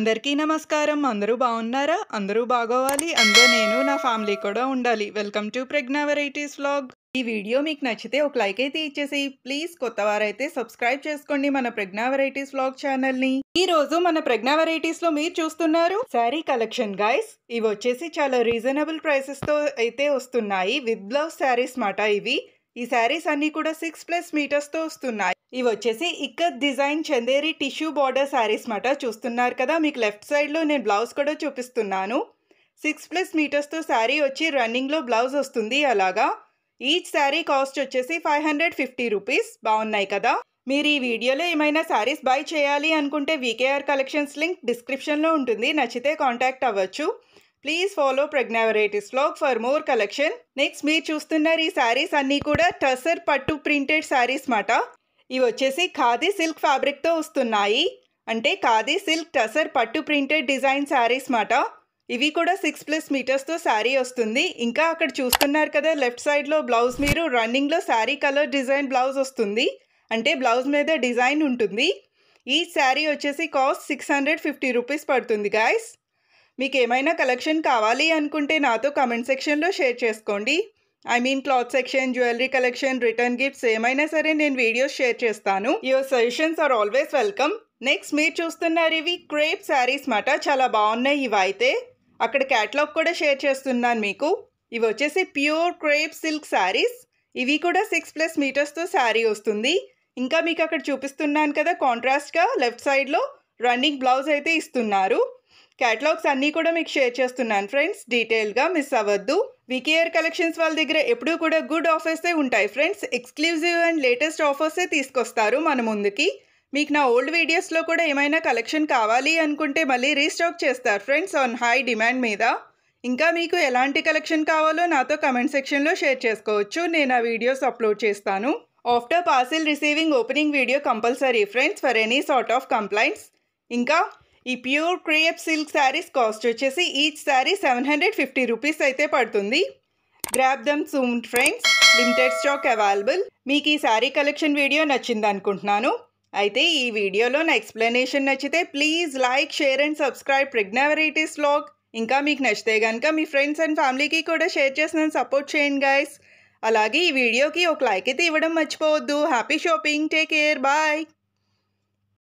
అందరికీ నమస్కారం అందరూ బాగున్నారా అందరూ బాగోవాలి అందులో నేను నా ఫ్యామిలీ కూడా ఉండాలి welcome to Pragna varieties vlog ఈ వీడియో మీకు నచ్చితే ఒక లైక్ అయితే ఇచ్చేసి ప్లీజ్ కొత్త వారైతే సబ్స్క్రైబ్ చేసుకోండి మన ప్రజ్ఞా వెరైటీస్ వ్లాగ్ ఛానల్ని ఈ రోజు మన ప్రజ్ఞా వెరైటీస్ లో మీరు చూస్తున్నారు శారీ కలెక్షన్ గైస్ ఇవి వచ్చేసి చాలా రీజనబుల్ ప్రైసెస్ తో అయితే వస్తున్నాయి విత్ బ్లౌజ్ శారీస్ మాట ఇవి ఈ శారీస్ అన్నీ కూడా సిక్స్ ప్లస్ మీటర్స్తో వస్తున్నాయి ఇవి వచ్చేసి ikat design Chanderi tissue border sarees మాట చూస్తున్నారు కదా మీకు లెఫ్ట్ సైడ్లో నేను బ్లౌజ్ కూడా చూపిస్తున్నాను సిక్స్ ప్లస్ మీటర్స్తో శారీ వచ్చి రన్నింగ్లో బ్లౌజ్ వస్తుంది అలాగా ఈచ్ శారీ కాస్ట్ వచ్చేసి ఫైవ్ హండ్రెడ్ ఫిఫ్టీ రూపీస్ బాగున్నాయి కదా మీరు ఈ వీడియోలో ఏమైనా శారీస్ బై చేయాలి అనుకుంటే వీకేఆర్ కలెక్షన్స్ లింక్ డిస్క్రిప్షన్లో ఉంటుంది నచ్చితే కాంటాక్ట్ అవ్వచ్చు please follow Pragna varieties blog for more collection next మీరు చూస్తున్నారు ఈ శారీస్ అన్నీ కూడా టసర్ పట్టు ప్రింటెడ్ శారీస్ మాట ఇవి వచ్చేసి ఖాదీ సిల్క్ ఫ్యాబ్రిక్తో వస్తున్నాయి అంటే ఖాదీ సిల్క్ టసర్ పట్టు ప్రింటెడ్ డిజైన్ శారీస్ మాట ఇవి కూడా సిక్స్ ప్లస్ మీటర్స్తో శారీ వస్తుంది ఇంకా అక్కడ చూస్తున్నారు కదా లెఫ్ట్ సైడ్లో బ్లౌజ్ మీరు రన్నింగ్లో శారీ కలర్ డిజైన్ బ్లౌజ్ వస్తుంది అంటే బ్లౌజ్ మీద డిజైన్ ఉంటుంది ఈ శారీ వచ్చేసి cost six hundred fifty rupees పడుతుంది గాయస్ మీకు ఏమైనా కలెక్షన్ కావాలి అనుకుంటే నాతో కమెంట్ సెక్షన్లో షేర్ చేసుకోండి I mean cloth section jewellery collection return gifts ఏమైనా సరే నేను వీడియోస్ షేర్ చేస్తాను your suggestions are always welcome next మీరు చూస్తున్నారు ఇవి క్రేప్ శారీస్ మాట చాలా బాగున్నాయి ఇవి అయితే అక్కడ క్యాటలాగ్ కూడా షేర్ చేస్తున్నాను మీకు ఇవి వచ్చేసి ప్యూర్ క్రేప్ సిల్క్ శారీస్ ఇవి కూడా సిక్స్ ప్లస్ మీటర్స్తో శారీ వస్తుంది ఇంకా మీకు అక్కడ చూపిస్తున్నాను కదా కాంట్రాస్ట్గా లెఫ్ట్ సైడ్లో రన్నింగ్ బ్లౌజ్ అయితే ఇస్తున్నారు క్యాటలాగ్స్ అన్నీ కూడా మీకు షేర్ చేస్తున్నాను ఫ్రెండ్స్ డీటెయిల్గా మిస్ అవ్వద్దు వికేఆర్ కలెక్షన్స్ వాళ్ళ దగ్గర ఎప్పుడూ కూడా గుడ్ ఆఫర్సే ఉంటాయి ఫ్రెండ్స్ ఎక్స్క్లూజివ్ అండ్ లేటెస్ట్ ఆఫర్సే తీసుకొస్తారు మన ముందుకి మీకు నా ఓల్డ్ వీడియోస్లో కూడా ఏమైనా కలెక్షన్ కావాలి అనుకుంటే మళ్ళీ రీస్టాక్ చేస్తారు ఫ్రెండ్స్ ఆన్ హై డిమాండ్ మీద ఇంకా మీకు ఎలాంటి కలెక్షన్ కావాలో నాతో కమెంట్ సెక్షన్లో షేర్ చేసుకోవచ్చు నేను ఆ వీడియోస్ అప్లోడ్ చేస్తాను after parcel receiving opening video compulsory friends for any sort of complaints ఇంకా ఈ pure crepe silk sarees cost వచ్చేసి each saree seven hundred fifty rupees అయితే పడుతుంది grab them soon friends limited stock available మీకు ఈ శారీ కలెక్షన్ వీడియో నచ్చింది అనుకుంటున్నాను అయితే ఈ వీడియోలో నా ఎక్స్ప్లెనేషన్ నచ్చితే please like share and subscribe Pragna varieties blog ఇంకా మీకు నచ్చితే కనుక మీ ఫ్రెండ్స్ అండ్ ఫ్యామిలీకి కూడా షేర్ చేసి నన్ను సపోర్ట్ చేయండి గైస్ అలాగే ఈ వీడియోకి ఒక లైక్ అయితే ఇవ్వడం మర్చిపోవద్దు happy shopping take care bye